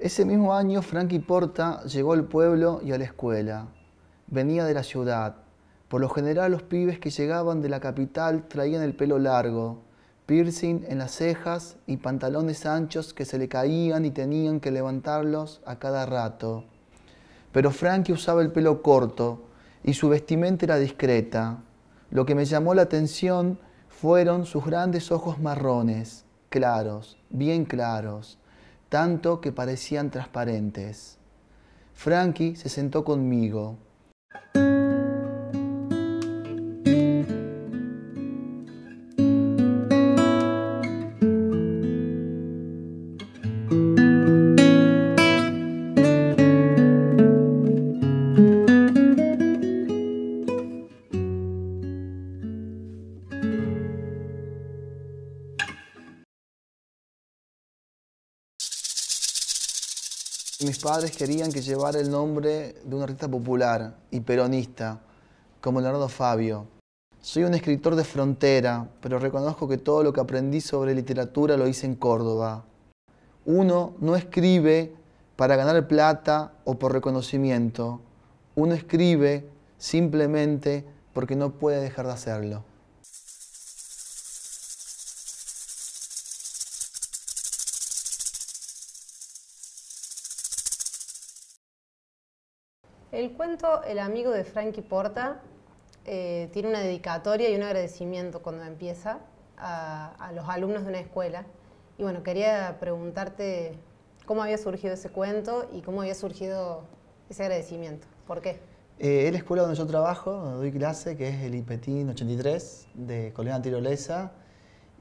Ese mismo año Frankie Porta llegó al pueblo y a la escuela. Venía de la ciudad. Por lo general los pibes que llegaban de la capital traían el pelo largo, piercing en las cejas y pantalones anchos que se le caían y tenían que levantarlos a cada rato. Pero Frankie usaba el pelo corto y su vestimenta era discreta. Lo que me llamó la atención fueron sus grandes ojos marrones, claros, bien claros tanto que parecían transparentes. Frankie se sentó conmigo. mis padres querían que llevara el nombre de un artista popular y peronista, como Leonardo Fabio. Soy un escritor de frontera, pero reconozco que todo lo que aprendí sobre literatura lo hice en Córdoba. Uno no escribe para ganar plata o por reconocimiento. Uno escribe simplemente porque no puede dejar de hacerlo. el cuento El amigo de Frankie Porta eh, tiene una dedicatoria y un agradecimiento cuando empieza a, los alumnos de una escuela. Y bueno, quería preguntarte cómo había surgido ese cuento y cómo había surgido ese agradecimiento. ¿Por qué? En eh, la escuela donde yo trabajo, donde doy clase, que es el IPETIN 83 de Colina Tirolesa.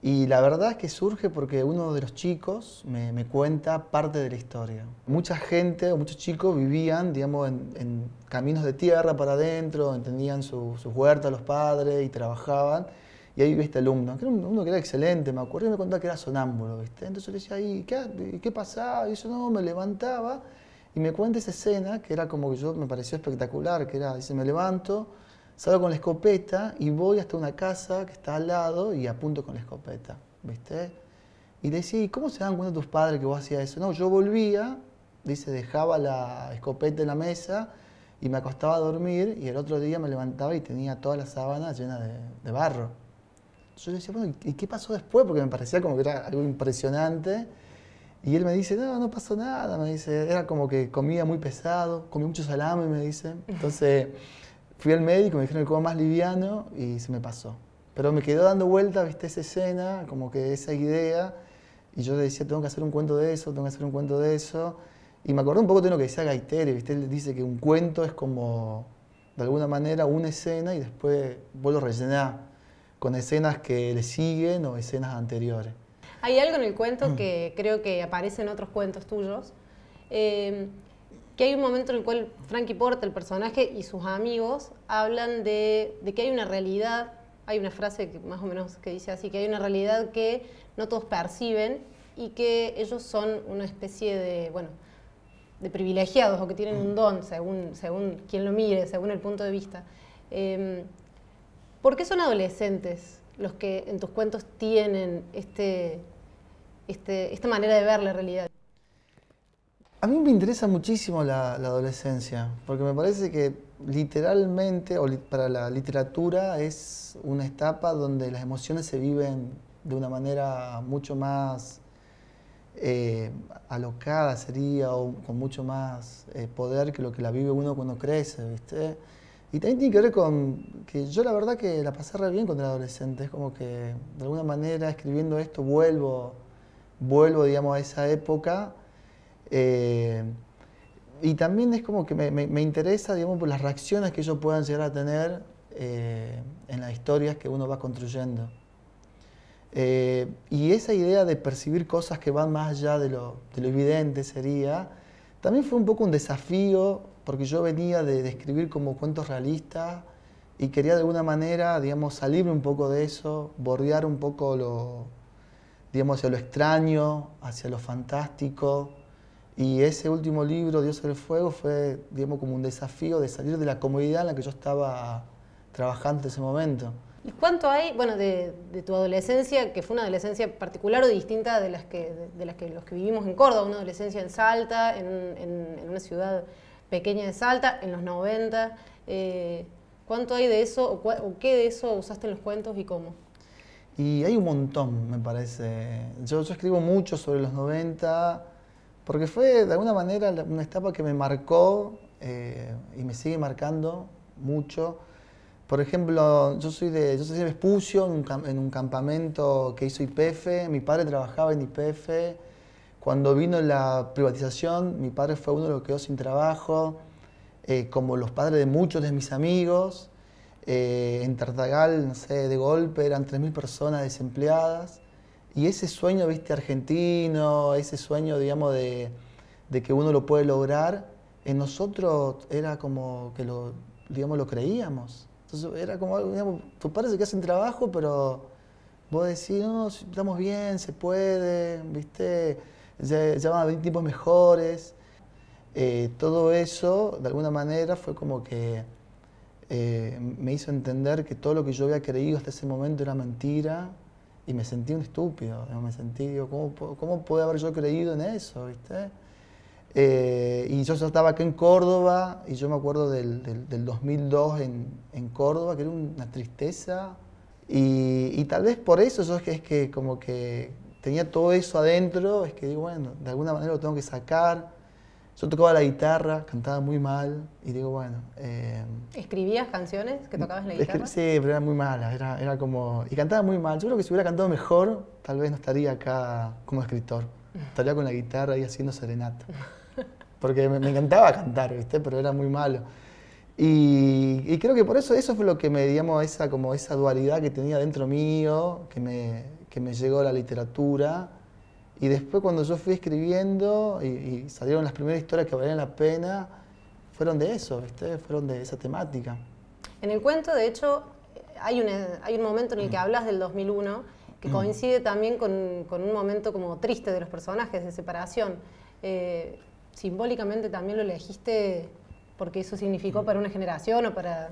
Y la verdad es que surge porque uno de los chicos me, cuenta parte de la historia. Mucha gente o muchos chicos vivían, digamos, en, caminos de tierra para adentro, entendían sus su huertas los padres y trabajaban. Y ahí vivía este alumno, que era un alumno que era excelente, me acuerdo, y me contaba que era sonámbulo, ¿viste? Entonces le decía, ¿y qué, qué pasaba? Y yo no, me levantaba y me cuenta esa escena que era como que yo me pareció espectacular, que era, dice, me levanto, Salgo con la escopeta y voy hasta una casa que está al lado y apunto con la escopeta, ¿viste? Y le decía, ¿y cómo se dan cuenta tus padres que vos hacías eso? No, yo volvía, dice, dejaba la escopeta en la mesa y me acostaba a dormir y el otro día me levantaba y tenía toda la sábana llena de, barro. Yo decía, bueno, ¿y qué pasó después? Porque me parecía como que era algo impresionante. Y él me dice, no, no pasó nada, me dice, era como que comía muy pesado, comía mucho salame, me dice. Entonces... Fui al médico, me dijeron el coma más liviano y se me pasó. Pero me quedó dando vuelta, viste, esa escena, como que esa idea. Y yo decía, tengo que hacer un cuento de eso, tengo que hacer un cuento de eso. Y me acordé un poco de lo que decía Gaiteri, ¿viste? Él dice que un cuento es como, de alguna manera, una escena y después vos lo rellenar con escenas que le siguen o escenas anteriores. Hay algo en el cuento mm. que creo que aparece en otros cuentos tuyos, eh, que hay un momento en el cual Frankie Porta, el personaje, y sus amigos hablan de, que hay una realidad, hay una frase que más o menos que dice así, que hay una realidad que no todos perciben y que ellos son una especie de, bueno, de privilegiados o que tienen un don, según, según quien lo mire, según el punto de vista. Em, ¿Por qué son adolescentes los que en tus cuentos tienen este, este esta manera de ver la realidad? A mí me interesa muchísimo la, adolescencia, porque me parece que literalmente, o para la literatura, es una etapa donde las emociones se viven de una manera mucho más eh, alocada, sería, o con mucho más eh, poder que lo que la vive uno cuando crece, ¿viste? Y también tiene que ver con que yo la verdad que la pasé re bien con era adolescente, es como que de alguna manera escribiendo esto vuelvo, vuelvo, digamos, a esa época eh, y también es como que me, me, interesa, digamos, por las reacciones que ellos puedan llegar a tener eh, en las historias que uno va construyendo. Eh, y esa idea de percibir cosas que van más allá de lo, de lo evidente sería, también fue un poco un desafío, porque yo venía de, describir escribir como cuentos realistas y quería de alguna manera, digamos, salirme un poco de eso, bordear un poco lo, digamos, hacia lo extraño, hacia lo fantástico. Y ese último libro, Dios del Fuego, fue digamos, como un desafío de salir de la comodidad en la que yo estaba trabajando en ese momento. ¿Y cuánto hay, bueno, de, tu adolescencia, que fue una adolescencia particular o distinta de las que, de, las que los que vivimos en Córdoba, una adolescencia en Salta, en, una ciudad pequeña de Salta, en los 90? Eh, ¿Cuánto hay de eso o, qué de eso usaste en los cuentos y cómo? Y hay un montón, me parece. Yo, yo escribo mucho sobre los 90, porque fue de alguna manera una etapa que me marcó eh, y me sigue marcando mucho. Por ejemplo, yo soy de, yo soy de Vespucio, en un, campamento que hizo IPF, mi padre trabajaba en IPF. Cuando vino la privatización, mi padre fue uno de los que quedó sin trabajo, eh, como los padres de muchos de mis amigos. Eh, en Tartagal, no sé, de golpe eran 3.000 personas desempleadas. Y ese sueño, viste, argentino, ese sueño, digamos, de, que uno lo puede lograr, en nosotros era como que lo, digamos, lo creíamos. Entonces era como, digamos, tus padres que hacen trabajo, pero vos decís, no, estamos bien, se puede, viste, ya, a haber tipos mejores. Eh, todo eso, de alguna manera, fue como que eh, me hizo entender que todo lo que yo había creído hasta ese momento era mentira y me sentí un estúpido, me sentí, digo, ¿cómo, ¿cómo puede haber yo creído en eso? ¿viste? Eh, y yo estaba acá en Córdoba, y yo me acuerdo del, del, 2002 en, en, Córdoba, que era una tristeza, y, tal vez por eso yo es que, es que como que tenía todo eso adentro, es que digo, bueno, de alguna manera lo tengo que sacar, yo tocaba la guitarra, cantaba muy mal y digo, bueno... Eh, ¿Escribías canciones que tocabas la guitarra? Sí, pero eran muy malas, era, era, como... Y cantaba muy mal. Yo creo que si hubiera cantado mejor, tal vez no estaría acá como escritor. Estaría con la guitarra y haciendo serenata. Porque me, encantaba cantar, ¿viste? Pero era muy malo. Y, creo que por eso eso fue lo que me, digamos, esa, como esa dualidad que tenía dentro mío, que me, que me llegó a la literatura y después cuando yo fui escribiendo y, salieron las primeras historias que valían la pena, fueron de eso, fueron de esa temática. En el cuento, de hecho, hay un, hay un momento en el que hablas del 2001 que coincide también con, un momento como triste de los personajes, de separación. Eh, simbólicamente también lo elegiste porque eso significó para una generación o para...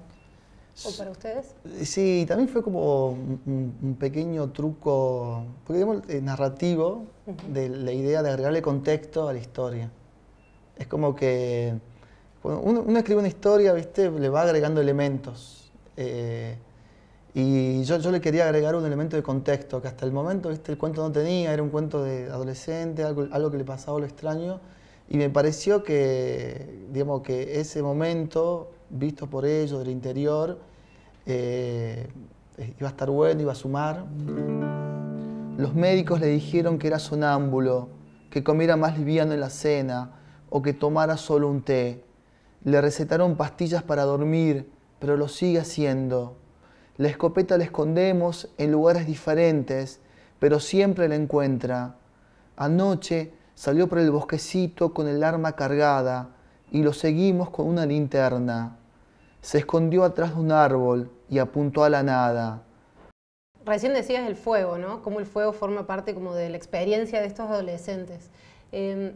¿O para ustedes? Sí, también fue como un, pequeño truco, porque digamos, eh, narrativo, de la idea de agregarle contexto a la historia. Es como que cuando uno, escribe una historia, ¿viste? le va agregando elementos. Eh, y yo, yo, le quería agregar un elemento de contexto, que hasta el momento ¿viste? el cuento no tenía, era un cuento de adolescente, algo, que le pasaba lo extraño. Y me pareció que, digamos, que ese momento visto por ellos del interior, eh, iba a estar bueno, iba a sumar. Los médicos le dijeron que era sonámbulo, que comiera más liviano en la cena o que tomara solo un té. Le recetaron pastillas para dormir, pero lo sigue haciendo. La escopeta la escondemos en lugares diferentes, pero siempre la encuentra. Anoche salió por el bosquecito con el arma cargada y lo seguimos con una linterna. Se escondió atrás de un árbol y apuntó a la nada. Recién decías el fuego, ¿no? Cómo el fuego forma parte como de la experiencia de estos adolescentes. Em,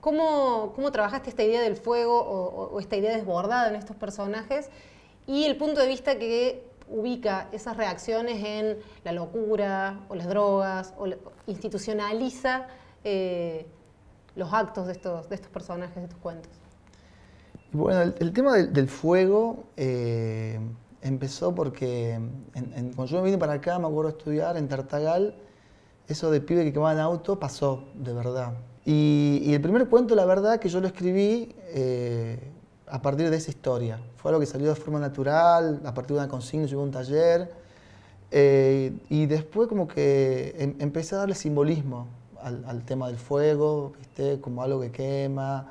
¿cómo, ¿cómo, trabajaste esta idea del fuego o, esta idea desbordada en estos personajes? Y el punto de vista que ubica esas reacciones en la locura o las drogas, o institucionaliza eh, los actos de estos, de estos personajes, de estos cuentos. Bueno, el, tema del, fuego eh, empezó porque cuando yo me vine para acá, me acuerdo estudiar en Tartagal, eso de pibe que quemaban auto pasó, de verdad. Y, el primer cuento, la verdad, que yo lo escribí eh, a partir de esa historia. Fue algo que salió de forma natural, a partir de una consigna, llegó un taller. Eh, y después como que em, empecé a darle simbolismo al, al, tema del fuego, ¿viste? como algo que quema,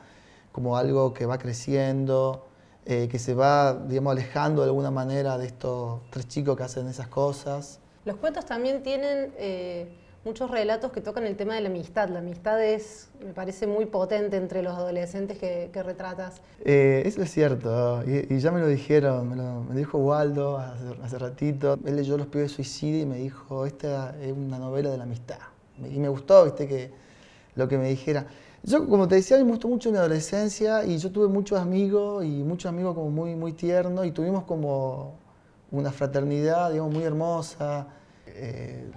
como algo que va creciendo, eh, que se va, digamos, alejando de alguna manera de estos tres chicos que hacen esas cosas. Los cuentos también tienen eh, muchos relatos que tocan el tema de la amistad. La amistad es, me parece, muy potente entre los adolescentes que, retratas. Eh, eso es cierto, y, ya me lo dijeron, me lo dijo Waldo hace, ratito. Él leyó Los pibes suicidio y me dijo, esta es una novela de la amistad. Y me gustó, viste, que lo que me dijera. Yo, como te decía, me gustó mucho mi adolescencia y yo tuve muchos amigos y muchos amigos como muy, muy tiernos y tuvimos como una fraternidad, digamos, muy hermosa. Eh,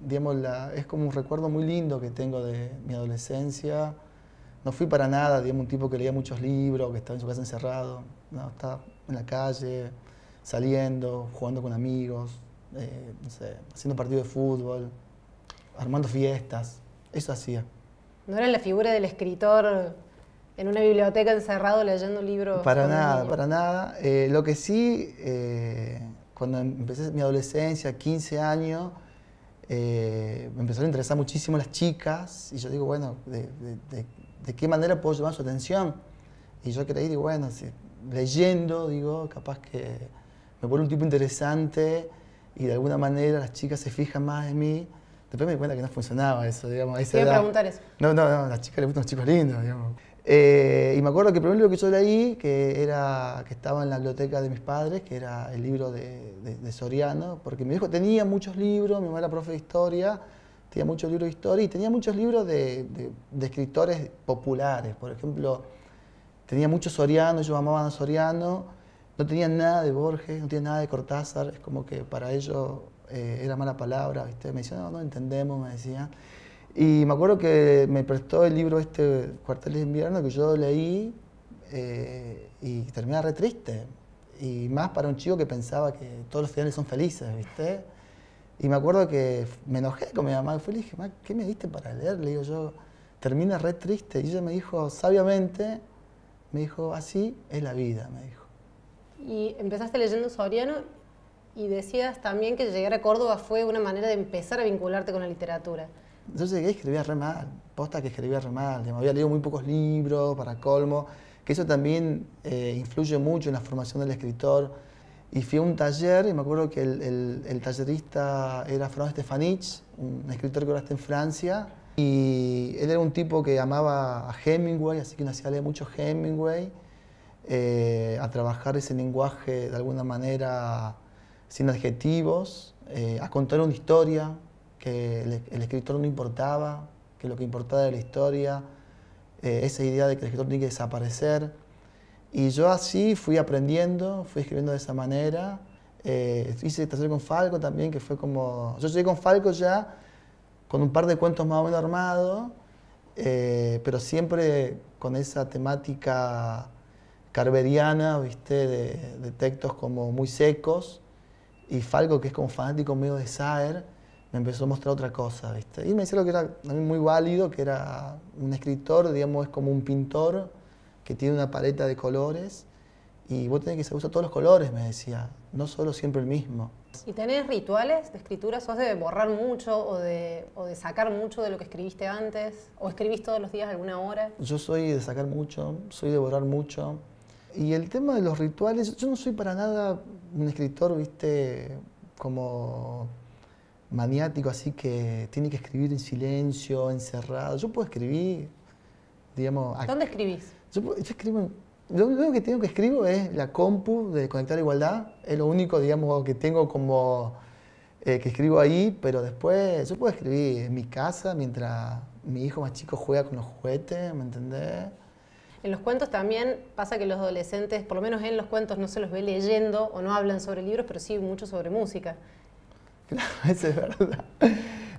digamos, la, es como un recuerdo muy lindo que tengo de mi adolescencia. No fui para nada, digamos, un tipo que leía muchos libros, que estaba en su casa encerrado. No, estaba en la calle, saliendo, jugando con amigos, eh, haciendo partidos de fútbol, armando fiestas. Eso hacía. No era la figura del escritor en una biblioteca encerrado leyendo libros. Para nada, para eh, nada. lo que sí, eh, cuando empecé mi adolescencia, 15 años, eh, me empezaron a interesar muchísimo las chicas y yo digo, bueno, de, qué manera puedo llamar su atención? Y yo creí, digo, bueno, leyendo, digo, capaz que me pone un tipo interesante y de alguna manera las chicas se fijan más en mí. Después me di cuenta que no funcionaba eso, digamos. preguntar eso. No, no, no, las chicas les gustan los chicos lindos, digamos. Eh, y me acuerdo que el primer libro que yo leí, que, era, que estaba en la biblioteca de mis padres, que era el libro de, Soriano, porque mi hijo tenía muchos libros, mi mamá era profe de historia, tenía muchos libros de historia y tenía muchos libros de, de escritores populares. Por ejemplo, tenía mucho Soriano, yo amaba a Soriano, no tenía nada de Borges, no tenía nada de Cortázar, es como que para ellos eh, era mala palabra, ¿viste? Me decían, no, no entendemos, me decían. Y me acuerdo que me prestó el libro este, Cuarteles de Invierno, que yo leí eh, y terminaba re triste. Y más para un chico que pensaba que todos los finales son felices, ¿viste? Y me acuerdo que me enojé con mi mamá, fue y le dije, ¿qué me diste para leer? Le digo yo, termina re triste. Y ella me dijo, sabiamente, me dijo, así es la vida, me dijo. Y empezaste leyendo Soriano y decías también que llegar a Córdoba fue una manera de empezar a vincularte con la literatura. Yo llegué y escribía re mal, posta que escribía re mal, me había leído muy pocos libros para colmo, que eso también eh, influye mucho en la formación del escritor. Y fui a un taller y me acuerdo que el, tallerista era Franz Stefanich, un escritor que ahora está en Francia, y él era un tipo que amaba a Hemingway, así que nos hacía mucho Hemingway, eh, a trabajar ese lenguaje de alguna manera sin adjetivos, eh, a contar una historia que el, escritor no importaba, que lo que importaba era la historia, eh, esa idea de que el escritor tiene que desaparecer. Y yo así fui aprendiendo, fui escribiendo de esa manera. Eh, hice taller con Falco también, que fue como... Yo llegué con Falco ya con un par de cuentos más o menos armados, eh, pero siempre con esa temática carveriana, ¿viste? de textos como muy secos y Falco, que es como fanático medio de Saer, me empezó a mostrar otra cosa, ¿viste? Y me decía lo que era muy válido, que era un escritor, digamos, es como un pintor que tiene una paleta de colores y vos tenés que usar todos los colores, me decía, no solo siempre el mismo. ¿Y tenés rituales de escritura? ¿Sos de borrar mucho o de, o de sacar mucho de lo que escribiste antes? ¿O escribís todos los días alguna hora? Yo soy de sacar mucho, soy de borrar mucho. Y el tema de los rituales, yo no soy para nada un escritor, viste, como maniático, así que tiene que escribir en silencio, encerrado. Yo puedo escribir, digamos... ¿Dónde escribís? Yo, yo escribo... Lo único que tengo que escribo es la compu de Conectar Igualdad. Es lo único, digamos, que tengo como... Eh, que escribo ahí, pero después yo puedo escribir en mi casa mientras mi hijo más chico juega con los juguetes, ¿me entendés? En los cuentos también pasa que los adolescentes, por lo menos en los cuentos, no se los ve leyendo o no hablan sobre libros, pero sí mucho sobre música. Claro, eso es verdad.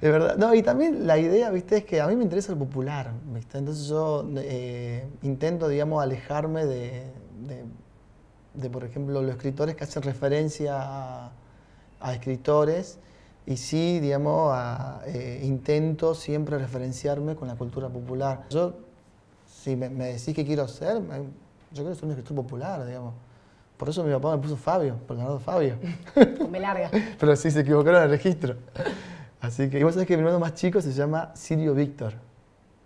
Es verdad. No, y también la idea, viste, es que a mí me interesa el popular, viste. Entonces yo eh, intento, digamos, alejarme de, de, por ejemplo, los escritores que hacen referencia a, escritores y sí, digamos, eh, intento siempre referenciarme con la cultura popular. Yo si me, decís qué quiero ser, yo quiero ser un escritor popular, digamos. Por eso mi papá me puso Fabio, por Fabio. me larga. Pero sí, se equivocaron en el registro. Así que, y vos sabés que mi hermano más chico se llama Silvio Víctor,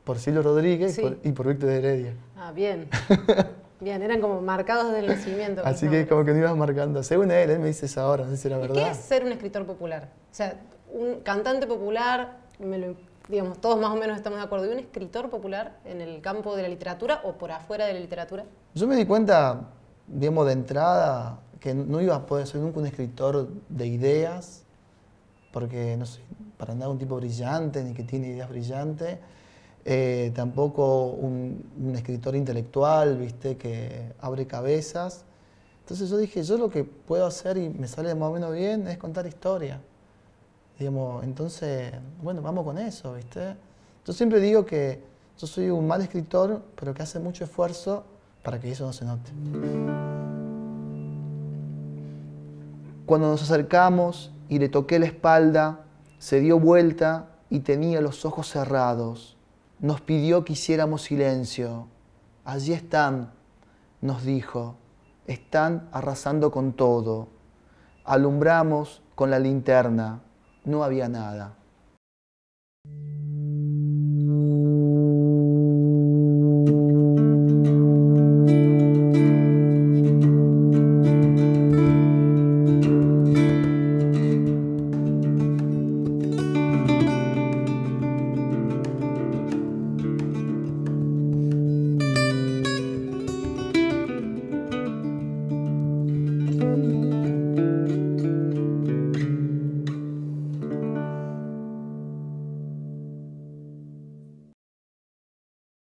por Silvio Rodríguez y, por, Víctor de Heredia. Ah, bien. bien, eran como marcados desde el nacimiento. Así que como que me ibas marcando. Según él, él me dices ahora hora, no sé si verdad. ¿Qué es ser un escritor popular? O sea, un cantante popular, me lo digamos, todos más o menos estamos de acuerdo. ¿Y un escritor popular en el campo de la literatura o por afuera de la literatura? Yo me di cuenta, digamos, de entrada, que no iba a poder ser nunca un escritor de ideas, porque no soy para nada un tipo brillante, ni que tiene ideas brillantes. Eh, tampoco un, un, escritor intelectual, viste, que abre cabezas. Entonces yo dije, yo lo que puedo hacer y me sale más o menos bien es contar historia. Digamos, entonces, bueno, vamos con eso, ¿viste? Yo siempre digo que yo soy un mal escritor, pero que hace mucho esfuerzo para que eso no se note. Cuando nos acercamos y le toqué la espalda, se dio vuelta y tenía los ojos cerrados. Nos pidió que hiciéramos silencio. Allí están, nos dijo, están arrasando con todo. Alumbramos con la linterna no había nada.